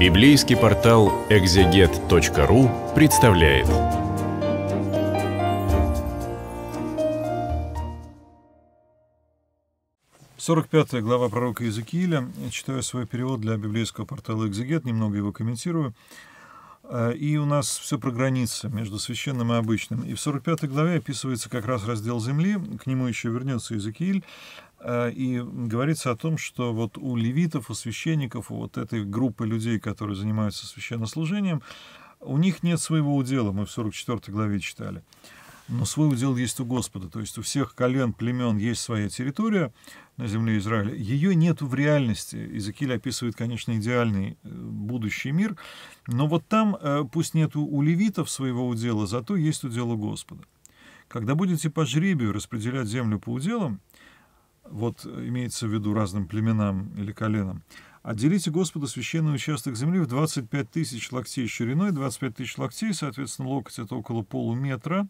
Библейский портал экзегет.ру представляет. Сорок пятая глава пророка Иезекииля. Читаю свой перевод для библейского портала «Экзегет», немного его комментирую. Э, и у нас все про границы между священным и обычным. И в 45 главе описывается как раз раздел земли, к нему еще вернется Иезекииль, Э, и говорится о том, что вот у левитов, у священников, у вот этой группы людей, которые занимаются священнослужением, у них нет своего удела, мы в 44 главе читали. Но свой удел есть у Господа, то есть у всех колен, племен есть своя территория на земле Израиля. Ее нет в реальности. Иезекииль описывает, конечно, идеальный э, будущий мир, но вот там э, пусть нет у левитов своего удела, зато есть удел у Господа. Когда будете по жребию распределять землю по уделам, вот э, имеется в виду разным племенам или коленам, отделите Господу священный участок земли в 25 тысяч локтей шириной, 25 тысяч локтей, соответственно, локоть это около полуметра,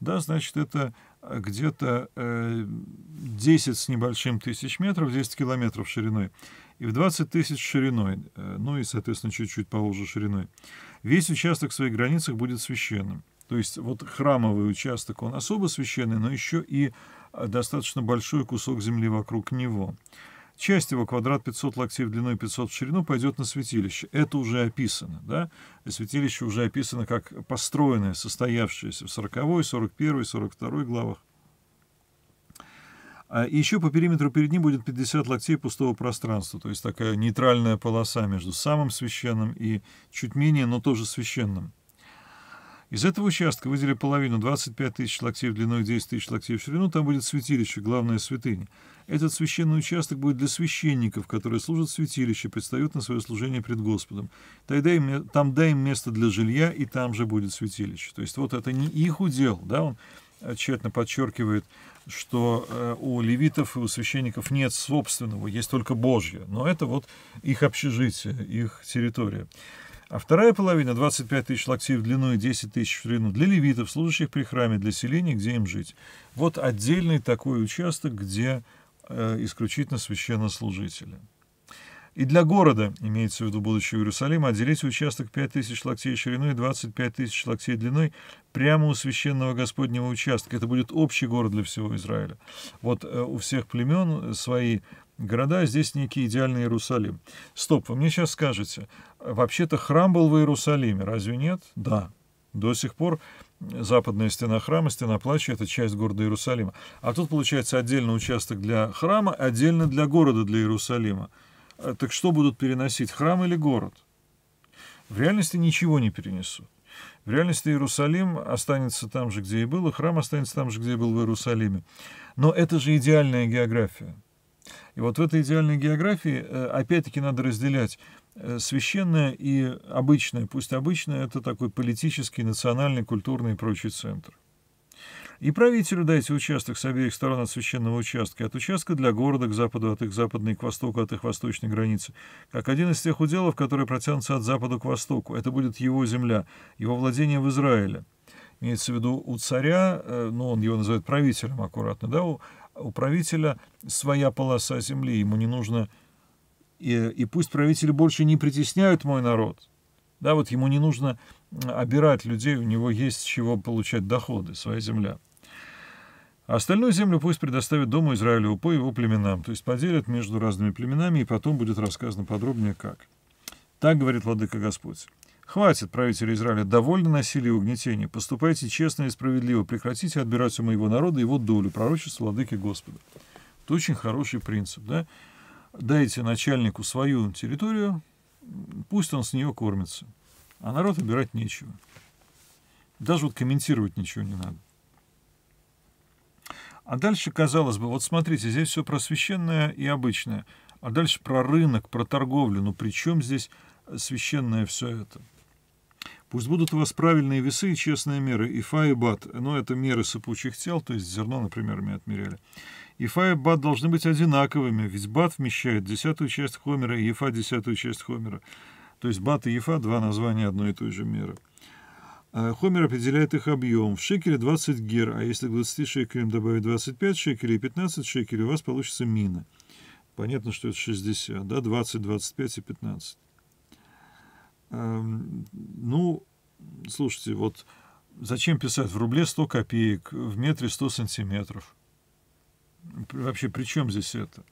да, значит, это э, где-то э, 10 с небольшим тысяч метров, 10 километров шириной, и в 20 тысяч шириной, э, ну и, соответственно, чуть-чуть поуже шириной. Весь участок в своих границах будет священным. То есть вот храмовый участок, он особо священный, но еще и а, достаточно большой кусок земли вокруг него. Часть его, квадрат 500 локтей в длину и 500 в ширину, пойдет на святилище. Это уже описано. Да? Святилище уже описано как построенное, состоявшееся в 40, 41, 42 главах. А еще по периметру перед ним будет 50 локтей пустого пространства, то есть такая нейтральная полоса между самым священным и чуть менее, но тоже священным. Из этого участка выделили половину, 25 тысяч локтей в длину и 10 тысяч локтей в ширину. Там будет святилище, главная святыня. Этот священный участок будет для священников, которые служат в святилище, предстают на свое служение пред Господом. там дай им место для жилья, и там же будет святилище. То есть вот это не их удел, да, он э, тщательно подчеркивает, что э, у левитов и у священников нет собственного, есть только Божье. Но это вот их общежитие, их территория. А вторая половина, 25 тысяч локтей в длину и 10 тысяч в ширину, для левитов, служащих при храме, для селения, где им жить. Вот отдельный такой участок, где э, исключительно священнослужители. И для города, имеется в виду будущего Иерусалима, отделить участок тысяч локтей шириной и 25 тысяч локтей длиной прямо у священного Господнего участка. Это будет общий город для всего Израиля. Вот э, у всех племен свои Города здесь некий идеальный Иерусалим. Стоп, вы мне сейчас скажете, вообще-то храм был в Иерусалиме, разве нет? Да. До сих пор западная стена храма, стена плача — это часть города Иерусалима. А тут, получается, отдельный участок для храма, отдельно для города, для Иерусалима. Э, так что будут переносить, храм или город? В реальности ничего не перенесут. В реальности Иерусалим останется там же, где и был, и храм останется там же, где и был в Иерусалиме. Но это же идеальная география. И вот в этой идеальной географии, э, опять-таки, надо разделять э, священное и обычное. Пусть обычное – это такой политический, национальный, культурный и прочий центр. И правителю дайте участок с обеих сторон от священного участка, от участка для города к западу, от их западной к востоку, от их восточной границы, как один из тех уделов, которые протянутся от запада к востоку. Это будет его земля, его владение в Израиле. Имеется в виду у царя, э, ну, он его называет правителем аккуратно, да, у у правителя своя полоса земли, ему не нужно... И, и пусть правители больше не притесняют мой народ, да, вот ему не нужно обирать людей, у него есть с чего получать доходы, своя земля. остальную землю пусть предоставит Дому Израилеву по его племенам, то есть поделят между разными племенами, и потом будет рассказано подробнее как. Так говорит Владыка Господь. Хватит, правители Израиля, довольны насилия и угнетений. Поступайте честно и справедливо. Прекратите отбирать у моего народа его долю, пророчество владыки Господа. Это очень хороший принцип, да? Дайте начальнику свою территорию, пусть он с нее кормится. А народ убирать нечего. Даже вот комментировать ничего не надо. А дальше, казалось бы, вот смотрите, здесь все про священное и обычное. А дальше про рынок, про торговлю. Ну при чем здесь священное все это? Пусть будут у вас правильные весы и честные меры, и фа, и бат. Но ну, это меры сыпучих тел, то есть зерно, например, мы отмеряли. И фа и бат должны быть одинаковыми, ведь бат вмещает десятую часть хомера и ефа десятую часть хомера. То есть бат и ефа – два названия одной и той же меры. А хомер определяет их объем. В шекеле 20 гер, а если к 20 шекелям добавить 25 шекелей и 15 шекелей, у вас получится мина. Понятно, что это 60, да, 20, 25 и 15. Эм, ну, слушайте, вот зачем писать в рубле 100 копеек, в метре 100 сантиметров? Вообще, при чем здесь это?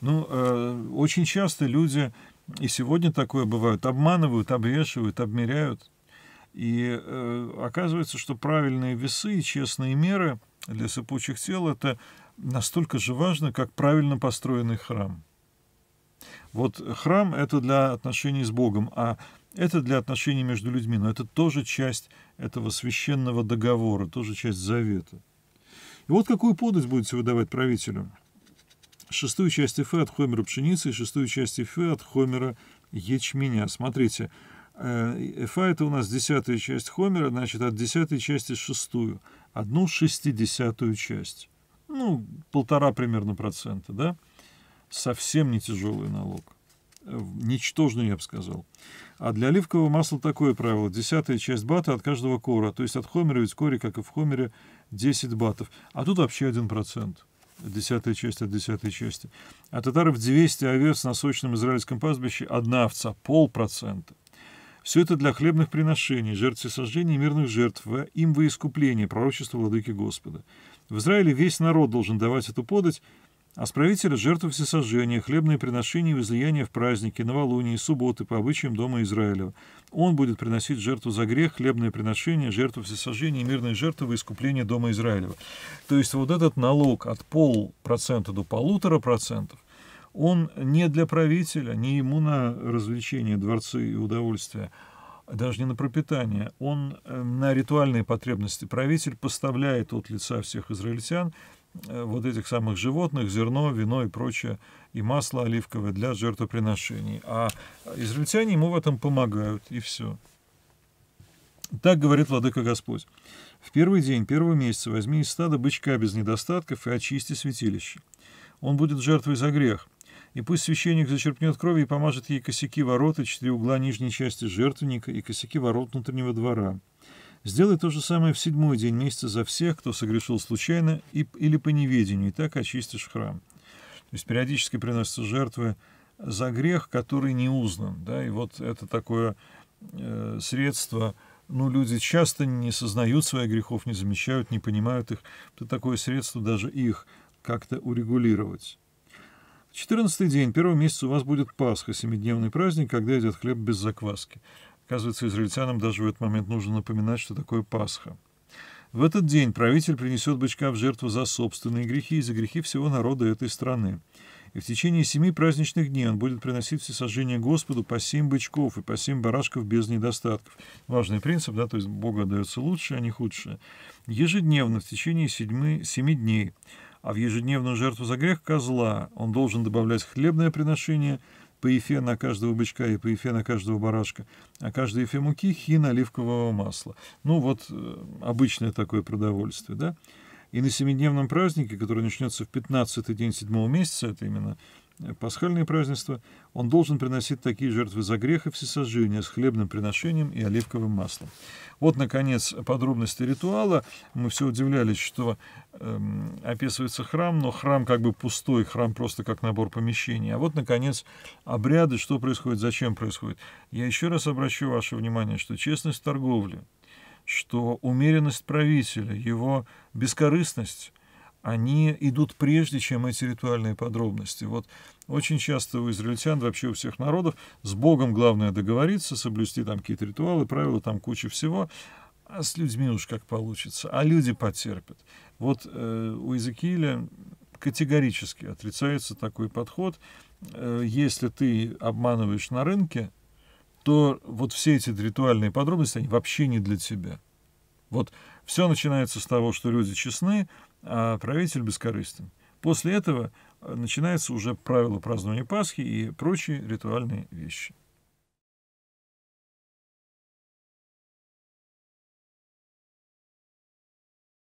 Ну, э, очень часто люди, и сегодня такое бывает, обманывают, обвешивают, обмеряют. И э, оказывается, что правильные весы и честные меры для сыпучих тел это настолько же важно, как правильно построенный храм. Вот храм это для отношений с Богом, а это для отношений между людьми, но это тоже часть этого священного договора, тоже часть завета. И вот какую подать будете выдавать правителю? Шестую часть Эфе от хомера пшеницы и шестую часть Эфе от хомера ячменя. Смотрите, э, Эфа это у нас десятая часть хомера, значит, от десятой части шестую. Одну шестидесятую часть. Ну, полтора примерно процента, да? Совсем не тяжелый налог ничтожную, я бы сказал. А для оливкового масла такое правило. Десятая часть бата от каждого кора. То есть от хомера, ведь коре, как и в хомере, 10 батов. А тут вообще 1%. Десятая часть от десятой части. От а татаров 200 овец а на сочном израильском пастбище. Одна овца. Полпроцента. Все это для хлебных приношений, жертв сожжений мирных жертв, им во искупление, пророчество Владыки Господа. В Израиле весь народ должен давать эту подать, Осправитель а жертву всесожжения, хлебные приношения и возлияния в праздники, новолуние, субботы по обычаям Дома Израилева. Он будет приносить жертву за грех, хлебные приношения, жертву всесожжения, мирные жертвы и искупление Дома Израилева. То есть вот этот налог от полпроцента до полутора процентов, он не для правителя, не ему на развлечения, дворцы и удовольствия, даже не на пропитание, он э, на ритуальные потребности. Правитель поставляет от лица всех израильтян Э, вот этих самых животных, зерно, вино и прочее, и масло оливковое для жертвоприношений. А израильтяне ему в этом помогают, и все. Так говорит Владыка Господь. В первый день первого месяца возьми из стада бычка без недостатков и очисти святилище. Он будет жертвой за грех. И пусть священник зачерпнет крови и помажет ей косяки ворот четыре угла нижней части жертвенника и косяки ворот внутреннего двора. Сделай то же самое в седьмой день месяца за всех, кто согрешил случайно и, или по неведению, и так очистишь храм. То есть периодически приносятся жертвы за грех, который не узнан. Да? И вот это такое э, средство, ну, люди часто не сознают своих грехов, не замечают, не понимают их. Это такое средство даже их как-то урегулировать. Четырнадцатый день первого месяца у вас будет Пасха, семидневный праздник, когда идет хлеб без закваски. Оказывается, израильтянам даже в этот момент нужно напоминать, что такое Пасха. В этот день правитель принесет бычка в жертву за собственные грехи и за грехи всего народа этой страны. И в течение семи праздничных дней он будет приносить всесожжение Господу по семь бычков и по семь барашков без недостатков. Важный принцип, да, то есть Богу отдается лучшее, а не худшее. Ежедневно в течение семи семи дней, а в ежедневную жертву за грех козла он должен добавлять хлебное приношение – по ефе на каждого бычка и по ефе на каждого барашка, а каждый ефе муки хин оливкового масла. Ну вот э, обычное такое продовольствие, да. И на семидневном празднике, который начнется в 15-й день седьмого месяца, это именно пасхальные празднества, он должен приносить такие жертвы за грех и всесожжение с хлебным приношением и оливковым маслом. Вот, наконец, подробности ритуала. Мы все удивлялись, что эм, описывается храм, но храм как бы пустой, храм просто как набор помещений. А вот, наконец, обряды, что происходит, зачем происходит. Я еще раз обращу ваше внимание, что честность торговли, что умеренность правителя, его бескорыстность – они идут прежде, чем эти ритуальные подробности. Вот очень часто у израильтян, вообще у всех народов, с Богом главное договориться, соблюсти там какие-то ритуалы, правила, там куча всего, а с людьми уж как получится, а люди потерпят. Вот э, у Иезекииля категорически отрицается такой подход. Э, если ты обманываешь на рынке, то вот все эти ритуальные подробности, они вообще не для тебя. Вот все начинается с того, что люди честны, а правитель бескорыстен. После этого э, начинается уже правило празднования Пасхи и прочие ритуальные вещи.